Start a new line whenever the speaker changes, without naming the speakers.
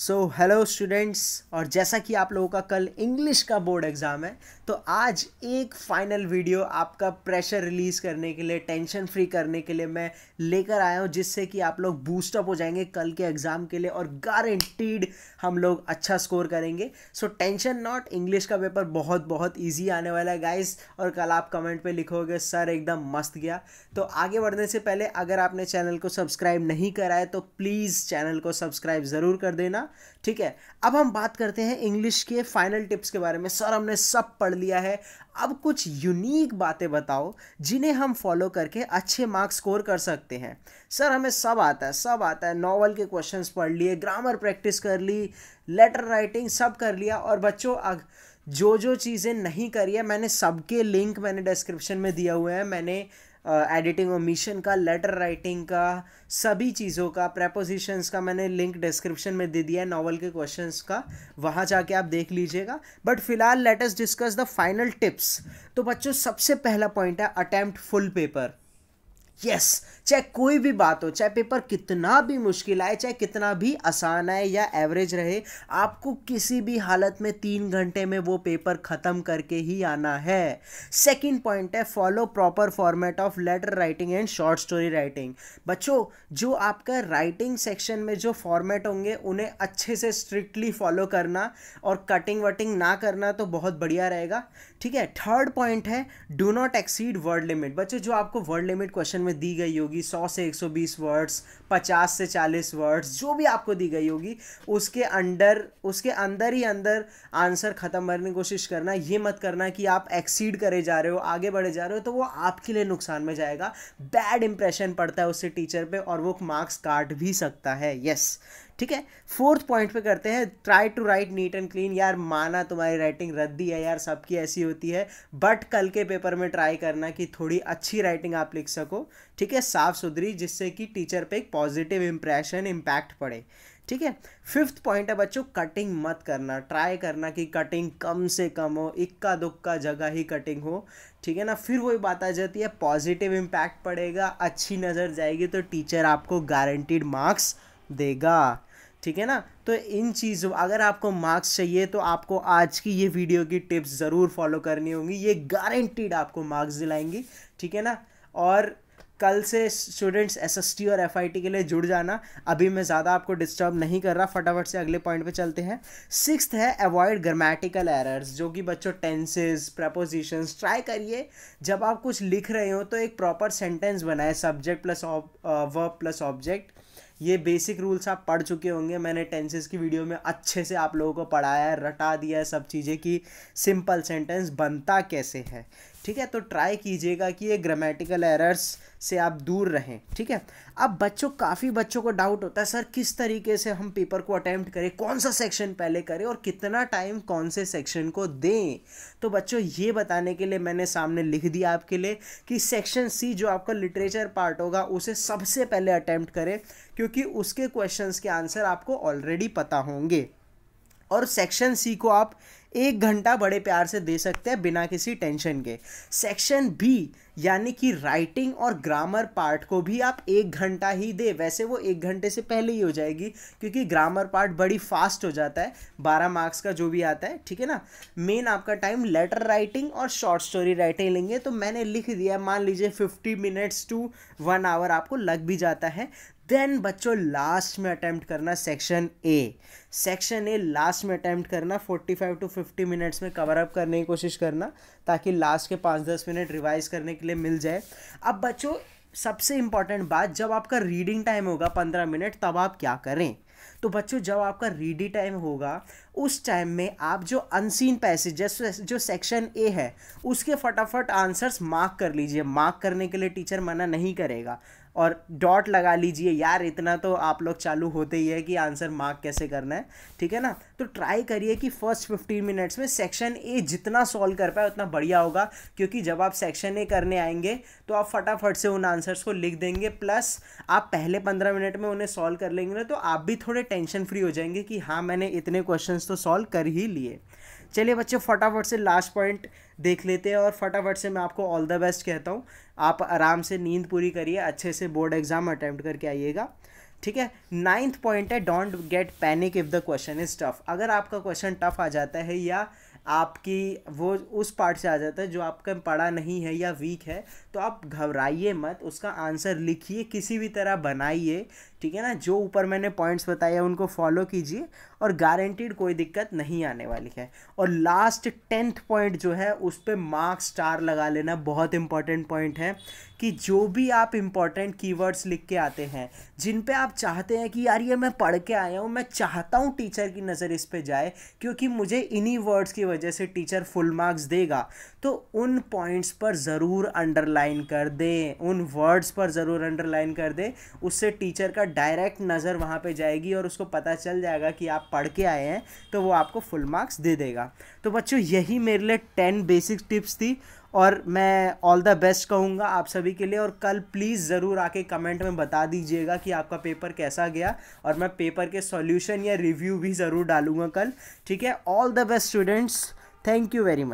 so hello students और जैसा कि आप लोगों का कल इंग्लिश का बोर्ड एग्ज़ाम है तो आज एक फाइनल वीडियो आपका प्रेशर रिलीज़ करने के लिए टेंशन फ्री करने के लिए मैं लेकर आया हूँ जिससे कि आप लोग बूस्टअप हो जाएंगे कल के एग्ज़ाम के लिए और गारंटीड हम लोग अच्छा स्कोर करेंगे सो टेंशन नॉट इंग्लिश का पेपर बहुत बहुत ईजी आने वाला है गाइज और कल आप कमेंट पर लिखोगे सर एकदम मस्त गया तो आगे बढ़ने से पहले अगर आपने चैनल को सब्सक्राइब नहीं कराया तो प्लीज़ चैनल को सब्सक्राइब ज़रूर कर देना ठीक है अब हम बात करते हैं इंग्लिश के फाइनल टिप्स के बारे में सर हमने सब पढ़ लिया है अब कुछ यूनिक बातें बताओ जिन्हें हम फॉलो करके अच्छे मार्क्स स्कोर कर सकते हैं सर हमें सब आता है सब आता है नॉवल के क्वेश्चंस पढ़ लिए ग्रामर प्रैक्टिस कर ली लेटर राइटिंग सब कर लिया और बच्चों अग, जो जो चीज़ें नहीं करी है मैंने सबके लिंक मैंने डिस्क्रिप्शन में दिया हुए हैं मैंने एडिटिंग ओमिशन का लेटर राइटिंग का सभी चीज़ों का प्रपोजिशंस का मैंने लिंक डिस्क्रिप्शन में दे दिया है नॉवल के क्वेश्चंस का वहाँ जाके आप देख लीजिएगा बट फिलहाल let's discuss the final tips तो बच्चों सबसे पहला पॉइंट है अटैम्प्ट फुल पेपर यस चाहे कोई भी बात हो चाहे पेपर कितना भी मुश्किल आए चाहे कितना भी आसान आए या एवरेज रहे आपको किसी भी हालत में तीन घंटे में वो पेपर ख़त्म करके ही आना है सेकंड पॉइंट है follow proper format of letter writing and short story writing बच्चों जो आपका राइटिंग सेक्शन में जो फॉर्मेट होंगे उन्हें अच्छे से स्ट्रिक्टली फॉलो करना और कटिंग वटिंग ना करना तो बहुत बढ़िया रहेगा ठीक है थर्ड पॉइंट है do not exceed word limit बच्चों जो आपको वर्ड लिमिट क्वेश्चन में में दी गई होगी 100 से 120 वर्ड्स 50 से 40 वर्ड्स जो भी आपको दी गई होगी उसके अंडर उसके अंदर ही अंदर आंसर ख़त्म करने की कोशिश करना ये मत करना कि आप एक्सीड करे जा रहे हो आगे बढ़े जा रहे हो तो वो आपके लिए नुकसान में जाएगा बैड इंप्रेशन पड़ता है उससे टीचर पर और वो मार्क्स काट भी सकता है यस ठीक है फोर्थ पॉइंट पे करते हैं try to write neat and clean यार माना तुम्हारी राइटिंग रद्दी है यार सबकी ऐसी होती है बट कल के पेपर में ट्राई करना कि थोड़ी अच्छी राइटिंग आप लिख सको ठीक है साफ सुथरी जिससे कि टीचर पे एक पॉजिटिव इंप्रेशन इम्पैक्ट पड़े ठीक है फिफ्थ पॉइंट है बच्चों कटिंग मत करना ट्राई करना कि कटिंग कम से कम हो इक्का दुक्का जगह ही कटिंग हो ठीक है ना फिर वही बात आ जाती है पॉजिटिव इम्पैक्ट पड़ेगा अच्छी नज़र जाएगी तो टीचर आपको गारंटीड मार्क्स देगा ठीक है ना तो इन चीज़ों अगर आपको मार्क्स चाहिए तो आपको आज की ये वीडियो की टिप्स ज़रूर फॉलो करनी होंगी ये गारंटीड आपको मार्क्स दिलाएंगी ठीक है ना और कल से स्टूडेंट्स एसएसटी और एफआईटी के लिए जुड़ जाना अभी मैं ज़्यादा आपको डिस्टर्ब नहीं कर रहा फटाफट से अगले पॉइंट पे चलते हैं सिक्स है अवॉइड ग्रामेटिकल एरर्स जो कि बच्चों टेंसेस प्रपोजिशंस ट्राई करिए जब आप कुछ लिख रहे हो तो एक प्रॉपर सेंटेंस बनाए subject plus verb plus object ये बेसिक रूल्स आप पढ़ चुके होंगे मैंने टेंसेस की वीडियो में अच्छे से आप लोगों को पढ़ाया है रटा दिया है सब चीज़ें कि सिंपल सेंटेंस बनता कैसे है ठीक है तो ट्राई कीजिएगा कि ये ग्रामेटिकल एरर्स से आप दूर रहें ठीक है अब बच्चों काफ़ी बच्चों को डाउट होता है सर किस तरीके से हम पेपर को अटैम्प्ट करें कौन सा सेक्शन पहले करें और कितना टाइम कौन से सेक्शन को दें तो बच्चों ये बताने के लिए मैंने सामने लिख दिया आपके लिए कि सेक्शन सी जो आपका लिटरेचर पार्ट होगा उसे सबसे पहले अटैम्प्ट करें क्योंकि उसके क्वेश्चन के आंसर आपको ऑलरेडी पता होंगे और सेक्शन सी को आप एक घंटा बड़े प्यार से दे सकते हैं बिना किसी टेंशन के सेक्शन बी यानी कि राइटिंग और ग्रामर पार्ट को भी आप एक घंटा ही दे वैसे वो एक घंटे से पहले ही हो जाएगी क्योंकि ग्रामर पार्ट बड़ी फास्ट हो जाता है बारह मार्क्स का जो भी आता है ठीक है ना मेन आपका टाइम लेटर राइटिंग और शॉर्ट स्टोरी राइटिंग लेंगे तो मैंने लिख दिया मान लीजिए fifty minutes to one hour आपको लग भी जाता है देन बच्चों लास्ट में अटैम्प्ट करना section A section A last में अटैम्प्ट करना 45 टू 50 मिनट्स में कवर अप करने की कोशिश करना ताकि लास्ट के पाँच दस मिनट रिवाइज करने के लिए मिल जाए अब बच्चों सबसे इंपॉर्टेंट बात जब आपका रीडिंग टाइम होगा पंद्रह मिनट तब आप क्या करें तो बच्चों जब आपका रीडी टाइम होगा उस टाइम में आप जो अनसीन पैसेजेस जो सेक्शन ए है उसके फटाफट आंसर्स मार्क कर लीजिए मार्क करने के लिए टीचर मना नहीं करेगा और डॉट लगा लीजिए यार इतना तो आप लोग चालू होते ही है कि आंसर मार्क कैसे करना है ठीक है ना तो ट्राई करिए कि फर्स्ट फिफ्टीन मिनट्स में सेक्शन ए जितना सॉल्व कर पाए उतना बढ़िया होगा क्योंकि जब आप सेक्शन ए करने आएंगे तो आप फटाफट से उन आंसर्स को लिख देंगे प्लस आप पहले पंद्रह मिनट में उन्हें सॉल्व कर लेंगे ना तो आप भी थोड़े टेंशन फ्री हो जाएंगे कि हाँ मैंने इतने क्वेश्चन तो सॉल्व कर ही लिए चलिए बच्चों फटाफट से लास्ट पॉइंट देख लेते हैं और फटाफट से मैं आपको ऑल द बेस्ट कहता हूँ आप आराम से नींद पूरी करिए अच्छे से बोर्ड एग्ज़ाम अटैम्प्ट करके आइएगा ठीक है नाइन्थ पॉइंट है don't get panic if the question is tough अगर आपका क्वेश्चन टफ आ जाता है या आपकी वो उस पार्ट से आ जाता है जो आपका पढ़ा नहीं है या वीक है तो आप घबराइए मत उसका आंसर लिखिए किसी भी तरह बनाइए ठीक है ना जो ऊपर मैंने पॉइंट्स बताए उनको फॉलो कीजिए और गारंटीड कोई दिक्कत नहीं आने वाली है और लास्ट टेंथ पॉइंट जो है उस पर मार्क्स स्टार लगा लेना बहुत इंपॉर्टेंट पॉइंट है कि जो भी आप इम्पॉर्टेंट कीवर्ड्स लिख के आते हैं जिन पे आप चाहते हैं कि यार ये मैं पढ़ के आया हूँ मैं चाहता हूँ टीचर की नज़र इस पर जाए क्योंकि मुझे इन्हीं वर्ड्स की वजह से टीचर फुल मार्क्स देगा तो उन पॉइंट्स पर ज़रूर अंडरलाइन कर दें उन वर्ड्स पर ज़रूर अंडरलाइन कर दें उससे टीचर का डायरेक्ट नज़र वहाँ पे जाएगी और उसको पता चल जाएगा कि आप पढ़ के आए हैं तो वो आपको फुल मार्क्स दे देगा तो बच्चों यही मेरे लिए टेन बेसिक टिप्स थी और मैं ऑल द बेस्ट कहूँगा आप सभी के लिए और कल प्लीज़ ज़रूर आके कमेंट में बता दीजिएगा कि आपका पेपर कैसा गया और मैं पेपर के सॉल्यूशन या रिव्यू भी ज़रूर डालूँगा कल ठीक है all the best students thank you very much